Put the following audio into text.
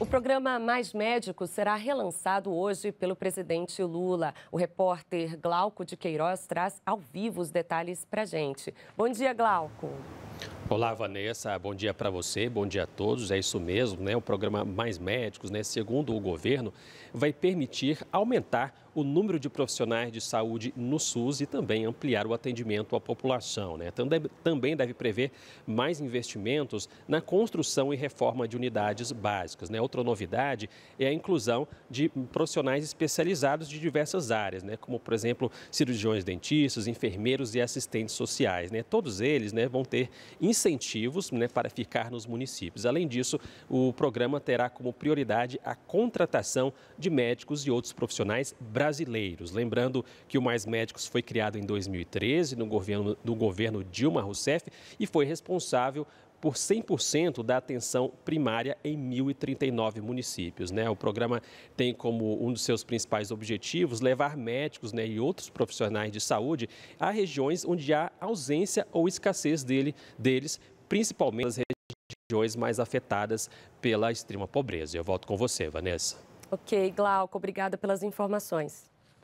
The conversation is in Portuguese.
O programa Mais Médicos será relançado hoje pelo presidente Lula. O repórter Glauco de Queiroz traz ao vivo os detalhes para gente. Bom dia, Glauco. Olá, Vanessa. Bom dia para você, bom dia a todos. É isso mesmo, né? O programa Mais Médicos, né? Segundo o governo, vai permitir aumentar o número de profissionais de saúde no SUS e também ampliar o atendimento à população, né? Também deve prever mais investimentos na construção e reforma de unidades básicas, né? Outra novidade é a inclusão de profissionais especializados de diversas áreas, né? Como, por exemplo, cirurgiões dentistas, enfermeiros e assistentes sociais, né? Todos eles, né, vão ter incentivos né, para ficar nos municípios. Além disso, o programa terá como prioridade a contratação de médicos e outros profissionais brasileiros. Lembrando que o Mais Médicos foi criado em 2013 no governo, no governo Dilma Rousseff e foi responsável por 100% da atenção primária em 1.039 municípios. Né? O programa tem como um dos seus principais objetivos levar médicos né, e outros profissionais de saúde a regiões onde há ausência ou escassez dele, deles, principalmente as regiões mais afetadas pela extrema pobreza. Eu volto com você, Vanessa. Ok, Glauco, obrigada pelas informações.